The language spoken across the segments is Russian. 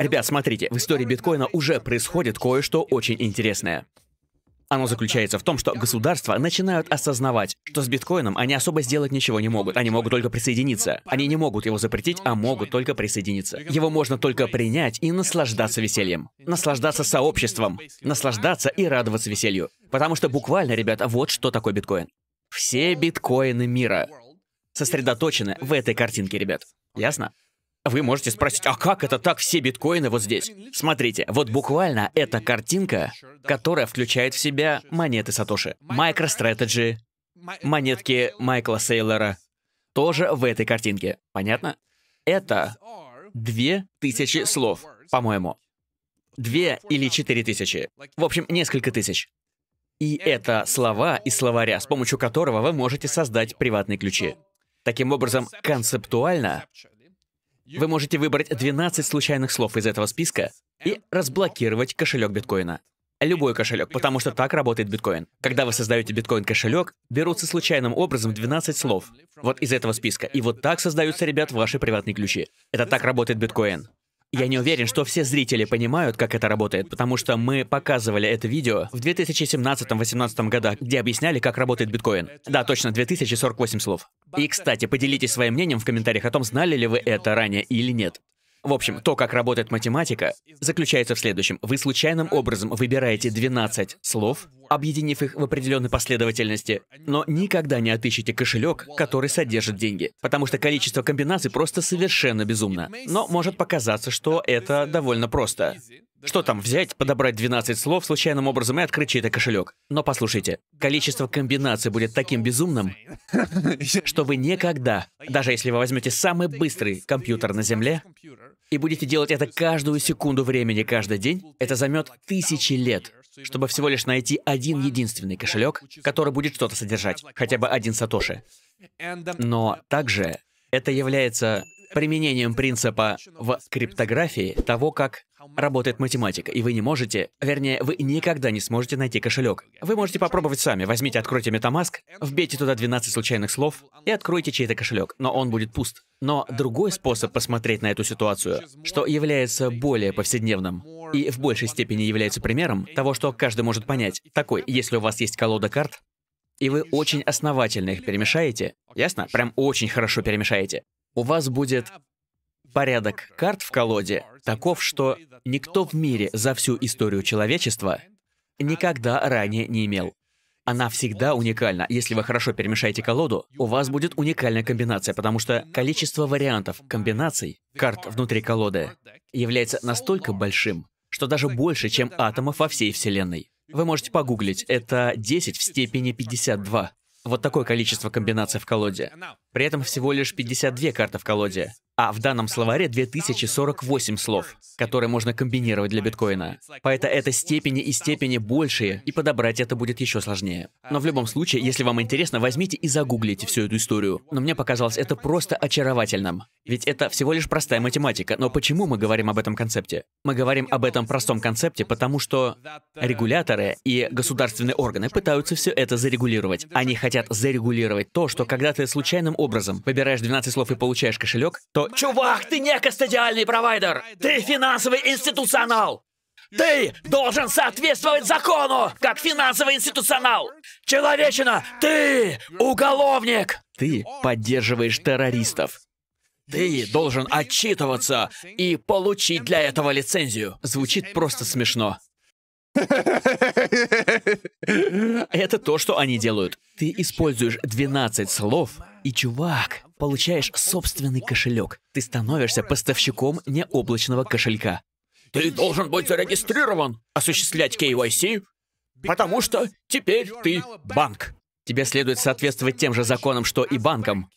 Ребят, смотрите, в истории биткоина уже происходит кое-что очень интересное. Оно заключается в том, что государства начинают осознавать, что с биткоином они особо сделать ничего не могут. Они могут только присоединиться. Они не могут его запретить, а могут только присоединиться. Его можно только принять и наслаждаться весельем. Наслаждаться сообществом. Наслаждаться и радоваться веселью. Потому что буквально, ребята, вот что такое биткоин. Все биткоины мира сосредоточены в этой картинке, ребят. Ясно? Вы можете спросить, а как это так, все биткоины вот здесь? Смотрите, вот буквально эта картинка, которая включает в себя монеты Сатоши. MicroStrategy, монетки Майкла Сейлора, тоже в этой картинке. Понятно? Это две тысячи слов, по-моему. Две или четыре тысячи. В общем, несколько тысяч. И это слова из словаря, с помощью которого вы можете создать приватные ключи. Таким образом, концептуально вы можете выбрать 12 случайных слов из этого списка и разблокировать кошелек биткоина. Любой кошелек, потому что так работает биткоин. Когда вы создаете биткоин-кошелек, берутся случайным образом 12 слов. Вот из этого списка. И вот так создаются, ребят, ваши приватные ключи. Это так работает биткоин. Я не уверен, что все зрители понимают, как это работает, потому что мы показывали это видео в 2017-2018 годах, где объясняли, как работает биткоин. Да, точно, 2048 слов. И, кстати, поделитесь своим мнением в комментариях о том, знали ли вы это ранее или нет. В общем, то, как работает математика, заключается в следующем. Вы случайным образом выбираете 12 слов, объединив их в определенной последовательности. Но никогда не отыщите кошелек, который содержит деньги, потому что количество комбинаций просто совершенно безумно. Но может показаться, что это довольно просто. Что там взять, подобрать 12 слов случайным образом и открыть чей-то кошелек? Но послушайте, количество комбинаций будет таким безумным, что вы никогда, даже если вы возьмете самый быстрый компьютер на Земле и будете делать это каждую секунду времени каждый день, это займет тысячи лет чтобы всего лишь найти один единственный кошелек, который будет что-то содержать, хотя бы один сатоши. Um, но uh, также это является uh, применением принципа в криптографии того, как работает математика, и вы не можете, вернее, вы никогда не сможете найти кошелек. Вы можете попробовать сами. Возьмите, откройте Metamask, uh, вбейте туда 12 случайных слов и откройте чей-то кошелек, но он будет пуст. Но другой способ посмотреть на эту ситуацию, что является более повседневным, и в большей степени является примером того, что каждый может понять. Такой, если у вас есть колода карт, и вы очень основательно их перемешаете, ясно? Прям очень хорошо перемешаете. У вас будет порядок карт в колоде таков, что никто в мире за всю историю человечества никогда ранее не имел. Она всегда уникальна. Если вы хорошо перемешаете колоду, у вас будет уникальная комбинация, потому что количество вариантов комбинаций карт внутри колоды является настолько большим, что даже больше, чем атомов во всей Вселенной. Вы можете погуглить, это 10 в степени 52. Вот такое количество комбинаций в колоде. При этом всего лишь 52 карты в колоде. А в данном словаре 2048 слов, которые можно комбинировать для биткоина. Поэтому это степени и степени большие, и подобрать это будет еще сложнее. Но в любом случае, если вам интересно, возьмите и загуглите всю эту историю. Но мне показалось это просто очаровательным. Ведь это всего лишь простая математика, но почему мы говорим об этом концепте? Мы говорим об этом простом концепте, потому что регуляторы и государственные органы пытаются все это зарегулировать. Они хотят зарегулировать то, что когда ты случайным образом выбираешь 12 слов и получаешь кошелек, то Чувак, ты не кастодиальный провайдер. Ты финансовый институционал. Ты должен соответствовать закону, как финансовый институционал. Человечина, ты уголовник. Ты поддерживаешь террористов. Ты должен отчитываться и получить для этого лицензию. Звучит просто смешно. Это то, что они делают. Ты используешь 12 слов, и, чувак, получаешь собственный кошелек. Ты становишься поставщиком необлачного кошелька. Ты должен быть зарегистрирован, осуществлять KYC, потому что теперь ты банк. Тебе следует соответствовать тем же законам, что и банкам.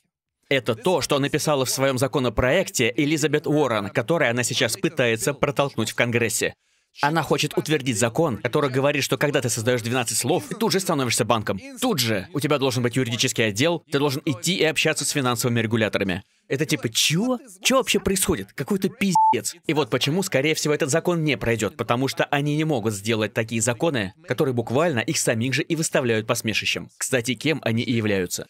Это то, что написала в своем законопроекте Элизабет Уоррен, который она сейчас пытается протолкнуть в Конгрессе. Она хочет утвердить закон, который говорит, что когда ты создаешь 12 слов, ты тут же становишься банком. Тут же у тебя должен быть юридический отдел, ты должен идти и общаться с финансовыми регуляторами. Это типа, чё? Чё вообще происходит? Какой-то пиздец. И вот почему, скорее всего, этот закон не пройдет, потому что они не могут сделать такие законы, которые буквально их самих же и выставляют посмешищем. Кстати, кем они и являются.